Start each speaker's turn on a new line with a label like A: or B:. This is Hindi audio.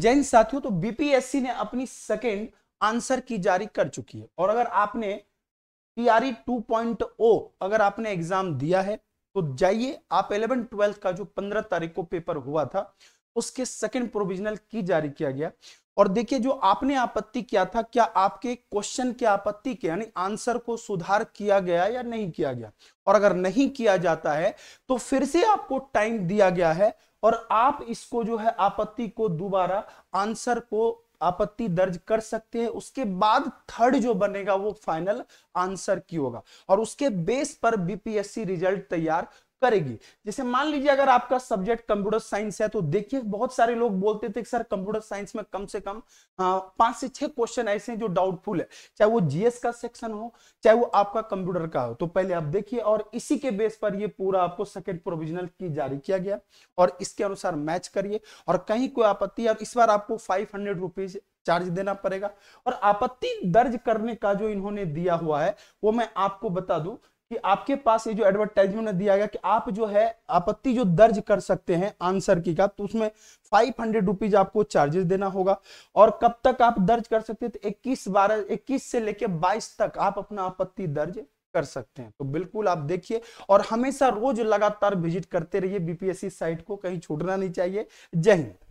A: जैन साथियों तो बीपीएससी ने अपनी सेकेंड आंसर की जारी कर चुकी है और अगर आपने टीआरई 2.0 e अगर आपने एग्जाम दिया है तो जाइए आप इलेवन ट्वेल्थ का जो पंद्रह तारीख को पेपर हुआ था उसके सेकेंड प्रोविजनल की जारी किया गया और देखिए जो आपने आपत्ति किया था क्या आपके क्वेश्चन के आपत्ति के यानी आंसर को सुधार किया गया या नहीं किया गया और अगर नहीं किया जाता है तो फिर से आपको टाइम दिया गया है और आप इसको जो है आपत्ति को दोबारा आंसर को आपत्ति दर्ज कर सकते हैं उसके बाद थर्ड जो बनेगा वो फाइनल आंसर की होगा और उसके बेस पर बीपीएससी रिजल्ट तैयार करेगी जैसे मान लीजिए अगर आपका सब्जेक्ट कंप्यूटर साइंस है तो देखिए बहुत सारे लोग बोलते थे सर कंप्यूटर साइंस में कम से कम हाँ, पांच से छह क्वेश्चन ऐसे हैं जो डाउटफुल है चाहे वो जीएस का सेक्शन हो चाहे वो आपका कंप्यूटर का हो तो पहले आप देखिए और इसी के बेस पर ये पूरा आपको सेकेंड प्रोविजनल की जारी किया गया और इसके अनुसार मैच करिए और कहीं कोई आपत्ति और इस बार आपको फाइव हंड्रेड रुपीज चार्ज देना पड़ेगा और आपत्ति दर्ज करने का जो इन्होंने दिया हुआ है वो मैं आपको बता दूं कि आपके पास ये जो एडवर्टाइजमेंट दिया गया कि आप जो है आपत्ति जो दर्ज कर सकते हैं आंसर की का तो उसमें फाइव हंड्रेड रुपीज आपको चार्जेस देना होगा और कब तक आप दर्ज कर सकते हैं तो इक्कीस बारह इक्कीस से लेके बाईस तक आप अपना आपत्ति दर्ज कर सकते हैं तो बिल्कुल आप देखिए और हमेशा रोज लगातार विजिट करते रहिए बीपीएससी साइट को कहीं छूटना नहीं चाहिए जय हिंद